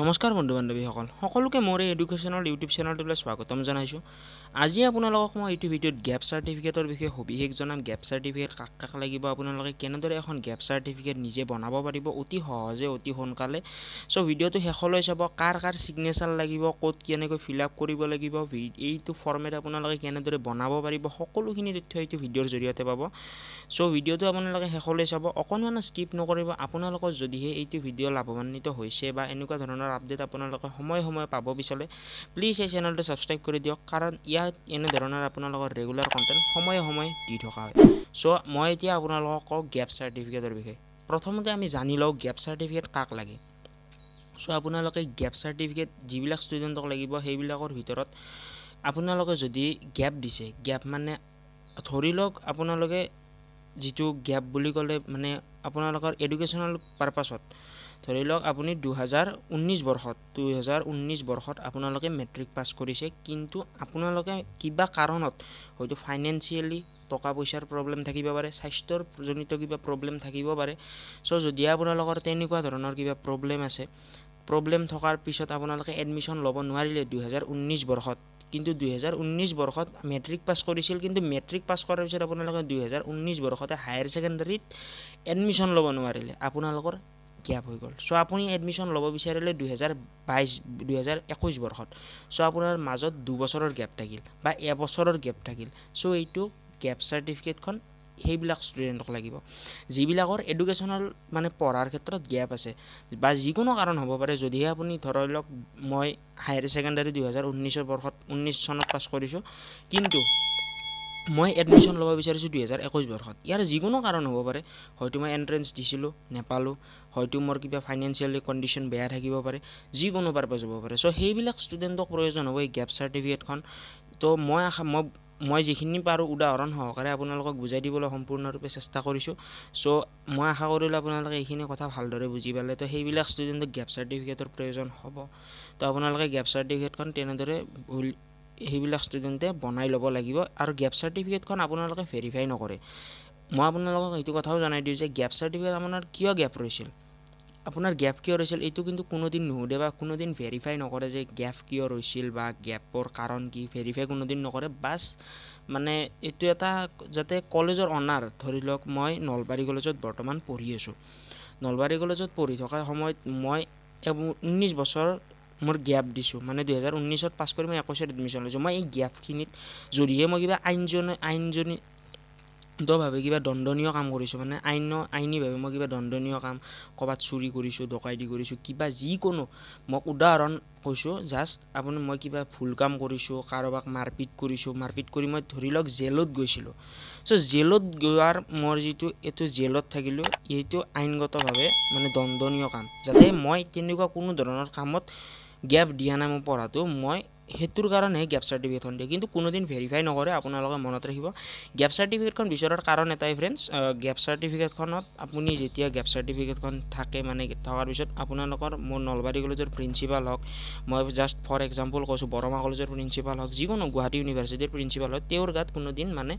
নমস্কাৰ বন্ধু বান্ধৱীসকল সকলোকে মোৰ এই এডুকেশ্যনৰ ইউটিউব চেনেলটোলৈ স্বাগতম জনাইছোঁ আজি আপোনালোকক মই এইটো ভিডিঅ'ত গেপ চাৰ্টিফিকেটৰ বিষয়ে সবিশেষ জনাম গেপ চাৰ্টিফিকেট কাক কাক লাগিব আপোনালোকে কেনেদৰে এখন গেপ চাৰ্টিফিকেট নিজে বনাব পাৰিব অতি সহজে অতি সোনকালে চ' ভিডিঅ'টো শেষলৈ চাব কাৰ কাৰ চিগনেচাৰ লাগিব ক'ত কেনেকৈ ফিল আপ কৰিব লাগিব এইটো ফৰ্মেট আপোনালোকে কেনেদৰে বনাব পাৰিব সকলোখিনি তথ্য এইটো ভিডিঅ'ৰ জৰিয়তে পাব চ' ভিডিঅ'টো আপোনালোকে শেষলৈ চাব অকণমান স্কিপ নকৰিব আপোনালোকৰ যদিহে এইটো ভিডিঅ' লাভৱান্বিত হৈছে বা এনেকুৱা ধৰণৰ চেনেলৰ আপডেট আপোনালোকে সময়ে সময়ে পাব বিচাৰে প্লিজ এই চেনেলটো ছাবস্ক্ৰাইব কৰি দিয়ক কাৰণ ইয়াত এনেধৰণৰ আপোনালোকৰ ৰেগুলাৰ কণ্টেণ্ট সময়ে সময়ে দি থকা হয় চ' মই এতিয়া আপোনালোকক কওঁ গেপ চাৰ্টিফিকেটৰ বিষয়ে প্ৰথমতে আমি জানি লওঁ গেপ চাৰ্টিফিকেট কাক লাগে চ' আপোনালোকে গেপ চাৰ্টিফিকেট যিবিলাক ষ্টুডেণ্টক লাগিব সেইবিলাকৰ ভিতৰত আপোনালোকে যদি গেপ দিছে গেপ মানে ধৰি লওক আপোনালোকে যিটো গেপ বুলি ক'লে মানে আপোনালোকৰ এডুকেশ্যনেল পাৰ্পাছত ধৰি লওক আপুনি দুহেজাৰ ঊনৈছ বৰ্ষত দুহেজাৰ ঊনৈছ বৰ্ষত আপোনালোকে মেট্ৰিক পাছ কৰিছে কিন্তু আপোনালোকে কিবা কাৰণত হয়তো ফাইনেন্সিয়েলি টকা পইচাৰ প্ৰব্লেম থাকিব পাৰে স্বাস্থ্যৰজনিত কিবা প্ৰব্লেম থাকিব পাৰে চ' যদি আপোনালোকৰ তেনেকুৱা ধৰণৰ কিবা প্ৰব্লেম আছে প্ৰব্লেম থকাৰ পিছত আপোনালোকে এডমিশ্যন ল'ব নোৱাৰিলে দুহেজাৰ ঊনৈছ বৰ্ষত কিন্তু দুহেজাৰ ঊনৈছ বৰ্ষত মেট্ৰিক পাছ কৰিছিল কিন্তু মেট্ৰিক পাছ কৰাৰ পিছত আপোনালোকে দুহেজাৰ ঊনৈছ বৰ্ষতে হায়াৰ ছেকেণ্ডেৰীত এডমিশ্যন ল'ব নোৱাৰিলে আপোনালোকৰ গেপ হৈ গ'ল চ' আপুনি এডমিশ্যন ল'ব বিচাৰিলে দুহেজাৰ বাইছ দুহেজাৰ একৈছ বৰ্ষত চ' আপোনাৰ মাজত দুবছৰৰ গেপ থাকিল বা এবছৰৰ গেপ থাকিল চ' এইটো গেপ চাৰ্টিফিকেটখন সেইবিলাক ষ্টুডেণ্টক লাগিব যিবিলাকৰ এডুকেশ্যনেল মানে পঢ়াৰ ক্ষেত্ৰত গেপ আছে বা যিকোনো কাৰণ হ'ব পাৰে যদিহে আপুনি ধৰি লওক মই হায়াৰ ছেকেণ্ডাৰী দুহেজাৰ ঊনৈছৰ বৰ্ষত ঊনৈছ চনত পাছ কৰিছোঁ কিন্তু মই এডমিশ্যন ল'ব বিচাৰিছোঁ দুহেজাৰ একৈছ বৰ্ষত ইয়াৰ যিকোনো কাৰণ হ'ব পাৰে হয়তো মই এণ্ট্ৰেঞ্চ দিছিলোঁ নেপালোঁ হয়তো মোৰ কিবা ফাইনেন্সিয়েলি কণ্ডিশ্যন বেয়া থাকিব পাৰে যিকোনো পাৰ্পাজ হ'ব পাৰে চ' সেইবিলাক ষ্টুডেণ্টক প্ৰয়োজন হ'ব এই গেপ চাৰ্টিফিকেটখন তো মই আশা মই মই যিখিনি পাৰোঁ উদাহৰণ সহকাৰে আপোনালোকক বুজাই দিবলৈ সম্পূৰ্ণৰূপে চেষ্টা কৰিছোঁ চ' মই আশা কৰিলোঁ আপোনালোকে এইখিনি কথা ভালদৰে বুজি পালে ত' সেইবিলাক ষ্টুডেণ্টক গেপ চাৰ্টিফিকেটৰ প্ৰয়োজন হ'ব তো আপোনালোকে গেপ চাৰ্টিফিকেটখন তেনেদৰে সেইবিলাক ষ্টুডেণ্টে বনাই ল'ব লাগিব আৰু গেপ চাৰ্টিফিকেটখন আপোনালোকে ভেৰিফাই নকৰে মই আপোনালোকক এইটো কথাও জনাই দিওঁ যে গেপ চাৰ্টিফিকেট আপোনাৰ কিয় গেপ ৰৈছিল আপোনাৰ গেপ কিয় ৰৈছিল এইটো কিন্তু কোনোদিন নুসুধে বা কোনোদিন ভেৰিফাই নকৰে যে গেপ কিয় ৰৈছিল বা গেপৰ কাৰণ কি ভেৰিফাই কোনোদিন নকৰে বাছ মানে এইটো এটা যাতে কলেজৰ অনাৰ ধৰি লওক মই নলবাৰী কলেজত বৰ্তমান পঢ়ি আছোঁ নলবাৰী কলেজত পঢ়ি থকাৰ সময়ত মই ঊনৈছ বছৰ মোৰ গেপ দিছোঁ মানে দুহেজাৰ ঊনৈছত পাছ কৰি মই একৈছত এডমিশ্যন লৈছোঁ মই এই গেপখিনিত যদিহে মই কিবা আইনজন আইনজনী দভাৱে কিবা দণ্ডনীয় কাম কৰিছোঁ মানে আইন আইনীভাৱে মই কিবা দণ্ডনীয় কাম ক'ৰবাত চুৰি কৰিছোঁ ডকাইদি কৰিছোঁ কিবা যিকোনো মই উদাহৰণ কৈছোঁ জাষ্ট আপুনি মই কিবা ভুল কাম কৰিছোঁ কাৰোবাক মাৰপিট কৰিছোঁ মাৰপিট কৰি মই ধৰি লওক জেলত গৈছিলোঁ চ' জেলত গোৱাৰ মোৰ যিটো এইটো জেলত থাকিলোঁ এইটো আইনগতভাৱে মানে দণ্ডনীয় কাম যাতে মই তেনেকুৱা কোনো ধৰণৰ কামত গেপ দিয়া নাই মোৰ পঢ়াটো মই সেইটোৰ কাৰণে গেপ চাৰ্টিফিকেটখন দিয়ে কিন্তু কোনোদিন ভেৰিফাই নকৰে আপোনালোকে মনত ৰাখিব গেপ চাৰ্টিফিকেটখন বিচৰাৰ কাৰণ এটাই ফ্ৰেণ্ডছ গেপ চাৰ্টিফিকেটখনত আপুনি যেতিয়া গেপ চাৰ্টিফিকেটখন থাকে মানে থকাৰ পিছত আপোনালোকৰ মোৰ নলবাৰী কলেজৰ প্ৰিঞ্চিপাল হওক মই জাষ্ট ফৰ এক্সাম্পল কৈছোঁ বৰমা কলেজৰ প্ৰিঞ্চিপাল হওক যিকোনো গুৱাহাটী ইউনিভাৰ্চিটিৰ প্ৰিঞ্চিপাল হওক তেওঁৰ গাত কোনোদিন মানে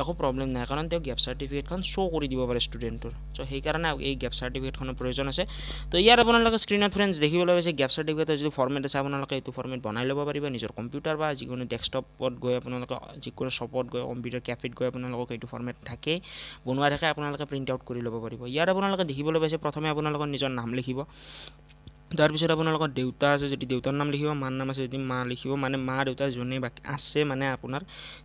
একো প্ৰব্লেম নাই কাৰণ তেওঁ গেপ চাৰ্টিফিকেটখন শ্ব' কৰি দিব পাৰে ষ্টুডেণ্টটোৰ চ' সেইকাৰণে এই গেপ চাৰ্টিফিকেটখনৰ প্ৰয়োজন আছে তো ইয়াত আপোনালোকে স্ক্ৰীণত ফ্ৰেণ্ডছ দেখিবলৈ পাইছে গেপ চাৰ্টিফিকেটৰ যিটো ফৰ্মেট আছে আপোনালোকে এইটো ফৰ্মেট বনাই ল'ব পাৰিব বা নিজৰ কম্পিউটাৰ বা যিকোনো ডেস্কটপত গৈ আপোনালোকে যিকোনো শ্বপত গৈ কম্পিউটাৰ কেফেত গৈ আপোনালোকক এইটো ফৰ্মেট থাকে বনোৱা থাকে আপোনালোকে প্ৰিণ্ট আউট কৰি ল'ব পাৰিব ইয়াত আপোনালোকে দেখিবলৈ পাইছে প্ৰথমে আপোনালোকৰ নিজৰ নাম লিখিব তাৰপিছত আপোনালোকৰ দেউতা আছে যদি দেউতাৰ নাম লিখিব মাৰ নাম আছে যদি মা লিখিব মানে মা দেউতা যোনে বাকী আছে মানে আপোনাৰ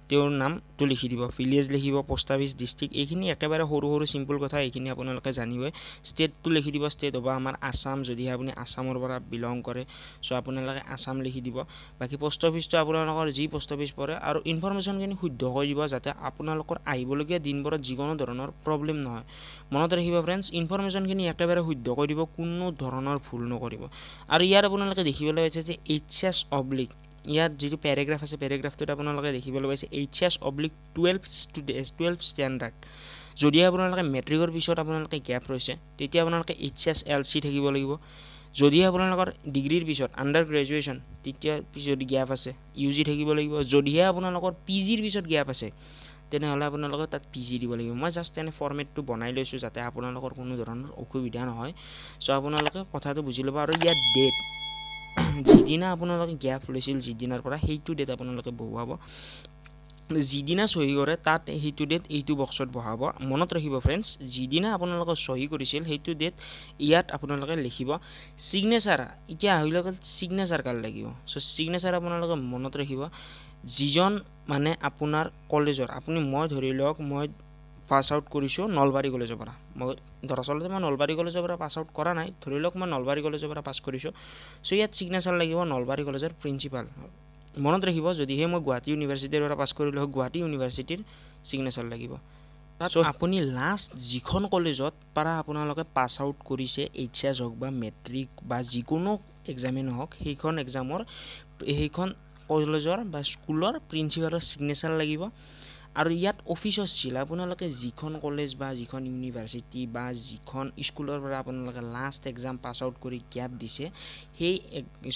তেওঁৰ নামটো লিখি দিব ভিলেজ লিখিব পোষ্ট অফিচ ডিষ্ট্ৰিক্ট এইখিনি একেবাৰে সৰু সৰু চিম্পল কথা এইখিনি আপোনালোকে জানিবই ষ্টেটটো লিখি দিব ষ্টেট হ'ব আমাৰ আছাম যদিহে আপুনি আছামৰ পৰা বিলং কৰে চ' আপোনালোকে আছাম লিখি দিব বাকী পোষ্ট অফিচটো আপোনালোকৰ যি পোষ্ট অফিচ পৰে আৰু ইনফৰ্মেশ্যনখিনি শুদ্ধ কৰি দিব যাতে আপোনালোকৰ আহিবলগীয়া দিনবোৰত যিকোনো ধৰণৰ প্ৰব্লেম নহয় মনত ৰাখিব ফ্ৰেণ্ডছ ইনফৰ্মেশ্যনখিনি একেবাৰে শুদ্ধ কৰি দিব কোনো ধৰণৰ ভুল নকৰিব লাগিব আৰু ইয়াত আপোনালোকে দেখিবলৈ পাইছে যে এইচ এছ অব্লিক ইয়াত যিটো পেৰেগ্ৰাফ আছে পেৰেগ্ৰাফটোত আপোনালোকে দেখিবলৈ পাইছে H S oblique twelve student twelve standard যদিহে আপোনালোকে মেট্ৰিকৰ পিছত আপোনালোকে গেপ ৰৈছে তেতিয়া আপোনালোকে এইচ এছ এল চি থাকিব লাগিব যদিহে আপোনালোকৰ ডিগ্ৰীৰ পিছত আণ্ডাৰ গ্ৰেজুৱেশ্যন তেতিয়া যদি গেপ আছে ইউ জি থাকিব লাগিব যদিহে আপোনালোকৰ পি জিৰ পিছত গেপ আছে তেনেহ'লে আপোনালোকে তাত পি জি দিব লাগিব মই জাষ্ট এনে ফৰ্মেটটো বনাই লৈছোঁ যাতে আপোনালোকৰ কোনো ধৰণৰ অসুবিধা নহয় চ' আপোনালোকে কথাটো বুজি ল'ব আৰু ইয়াত ডেট যিদিনা আপোনালোকে গেপ লৈছিল যিদিনাৰ পৰা সেইটো ডেট আপোনালোকে বহুৱাব যিদিনা চহী কৰে তাত সেইটো ডেট এইটো বক্সত বহাব মনত ৰাখিব ফ্ৰেণ্ডছ যিদিনা আপোনালোকে চহী কৰিছিল সেইটো ডেট ইয়াত আপোনালোকে লিখিব ছিগনেচাৰ এতিয়া আহিলে ছিগনেচাৰ কাৰ লাগিব চ' ছিগনেচাৰ আপোনালোকে মনত ৰাখিব যিজন মানে আপোনাৰ কলেজৰ আপুনি মই ধৰি লওক মই পাছ আউট কৰিছোঁ নলবাৰী কলেজৰ পৰা মই দৰাচলতে মই নলবাৰী কলেজৰ পৰা পাছ আউট কৰা নাই ধৰি লওক মই নলবাৰী কলেজৰ পৰা পাছ কৰিছোঁ চ' ইয়াত ছিগনেচাৰ লাগিব নলবাৰী কলেজৰ প্ৰিঞ্চিপাল মনত ৰাখিব যদিহে মই গুৱাহাটী ইউনিভাৰ্চিটিৰ পৰা পাছ কৰিলোঁ হয় গুৱাহাটী ইউনিভাৰ্চিটিৰ ছিগনেচাৰ লাগিব চ' আপুনি লাষ্ট যিখন কলেজত পৰা আপোনালোকে পাছ আউট কৰিছে এইচ এছ হওক বা মেট্ৰিক বা যিকোনো এক্সামেই নহওক সেইখন এক্সামৰ সেইখন কলেজৰ বা স্কুলৰ প্ৰিন্সিপালৰ ছিগনেচাৰ লাগিব আৰু ইয়াত অফিচ আছিল আপোনালোকে যিখন কলেজ বা যিখন ইউনিভাৰ্চিটি বা যিখন স্কুলৰ পৰা আপোনালোকে লাষ্ট এক্সাম পাছ আউট কৰি গেপ দিছে সেই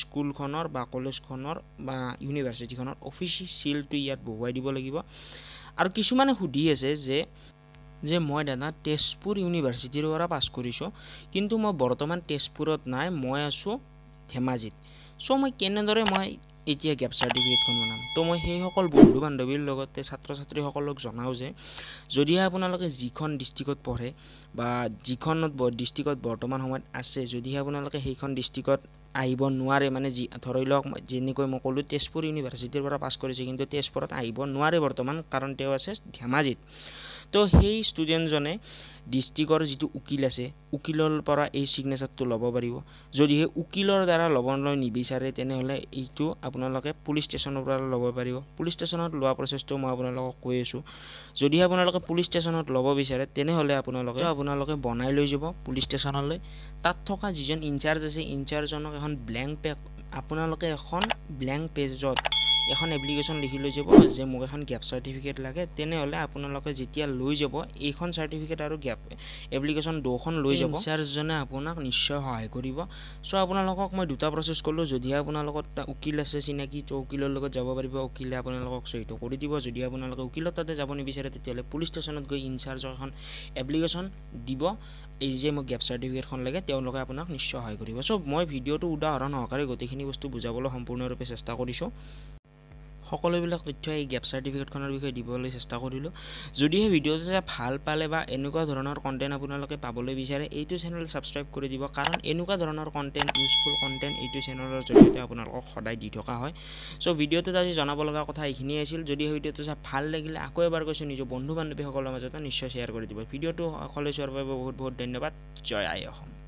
স্কুলখনৰ বা কলেজখনৰ বা ইউনিভাৰ্চিটিখনৰ অফিচ চিলটো ইয়াত বহুৱাই দিব লাগিব আৰু কিছুমানে সুধি আছে যে যে মই দাদা তেজপুৰ ইউনিভাৰ্চিটিৰ পৰা পাছ কৰিছোঁ কিন্তু মই বৰ্তমান তেজপুৰত নাই মই আছোঁ ধেমাজিত চ' মই কেনেদৰে মই এতিয়া গেপ চাৰ্টিফিকেটখন বনাম তো মই সেইসকল বন্ধু বান্ধৱীৰ লগতে ছাত্ৰ ছাত্ৰীসকলক জনাওঁ যে যদিহে আপোনালোকে যিখন ডিষ্ট্ৰিক্টত পঢ়ে বা যিখনত ডিষ্ট্ৰিক্টত বৰ্তমান সময়ত আছে যদিহে আপোনালোকে সেইখন ডিষ্ট্ৰিক্টত আহিব নোৱাৰে মানে যি ধৰি লওক যেনেকৈ মই ক'লোঁ তেজপুৰ ইউনিভাৰ্চিটিৰ পৰা পাছ কৰিছে কিন্তু তেজপুৰত আহিব নোৱাৰে বৰ্তমান কাৰণ তেওঁ আছে ধেমাজিত তো সেই ষ্টুডেণ্টজনে ডিষ্ট্ৰিক্টৰ যিটো উকিল আছে উকিলৰ পৰা এই ছিগনেচাৰটো ল'ব পাৰিব যদিহে উকিলৰ দ্বাৰা ল'বলৈ নিবিচাৰে তেনেহ'লে এইটো আপোনালোকে পুলিচ ষ্টেচনৰ পৰা ল'ব পাৰিব পুলিচ ষ্টেচনত লোৱা প্ৰচেছটো মই আপোনালোকক কৈ আছোঁ যদিহে আপোনালোকে পুলিচ ষ্টেচনত ল'ব বিচাৰে তেনেহ'লে আপোনালোকে আপোনালোকে বনাই লৈ যাব পুলিচ ষ্টেচনলৈ তাত থকা যিজন ইনচাৰ্জ আছে ইনচাৰ্জজনক এখন ব্লেংক পেক আপোনালোকে এখন ব্লেংক পেজত এখন এপ্লিকেশ্যন লিখি লৈ যাব যে মোক এখন গেপ চাৰ্টিফিকেট লাগে তেনেহ'লে আপোনালোকে যেতিয়া লৈ যাব এইখন চাৰ্টিফিকেট আৰু গেপ এপ্লিকেশ্যন দুখন লৈ যাব ছাৰ্জজনে আপোনাক নিশ্চয় সহায় কৰিব চ' আপোনালোকক মই দুটা প্ৰচেছ ক'লোঁ যদিহে আপোনালোকৰ উকিল আছে চিনাকি ত' উকিলৰ লগত যাব পাৰিব উকিলে আপোনালোকক চহীত কৰি দিব যদি আপোনালোকে উকিলত তাতে যাব নিবিচাৰে তেতিয়াহ'লে পুলিচ ষ্টেচনত গৈ ইনচাৰ্জৰ এখন এপ্লিকেশ্যন দিব এই যে মোক গেপ চাৰ্টিফিকেটখন লাগে তেওঁলোকে আপোনাক নিশ্চয় সহায় কৰিব চ' মই ভিডিঅ'টো উদাহৰণ সহকাৰে গোটেইখিনি বস্তু বুজাবলৈ সম্পূৰ্ণৰূপে চেষ্টা কৰিছোঁ সকলোবিলাক তথ্য এই গেপ চাৰ্টিফিকেটখনৰ বিষয়ে দিবলৈ চেষ্টা কৰিলোঁ যদিহে ভিডিঅ'টো যে ভাল পালে বা এনেকুৱা ধৰণৰ কণ্টেণ্ট আপোনালোকে পাবলৈ বিচাৰে এইটো চেনেল ছাবস্ক্ৰাইব কৰি দিব কাৰণ এনেকুৱা ধৰণৰ কণ্টেণ্ট ইউজফুল কণ্টেণ্ট এইটো চেনেলৰ জৰিয়তে আপোনালোকক সদায় দি থকা হয় চ' ভিডিঅ'টোত আজি জনাব লগা কথা এইখিনিয়ে আছিল যদিহে ভিডিঅ'টো চাই ভাল লাগিলে আকৌ এবাৰ কৈছোঁ নিজৰ বন্ধু বান্ধৱীসকলৰ মাজতে নিশ্চয় শ্বেয়াৰ কৰি দিব ভিডিঅ'টো সকলোৱে চোৱাৰ বাবে বহুত বহুত ধন্যবাদ জয় আই অসম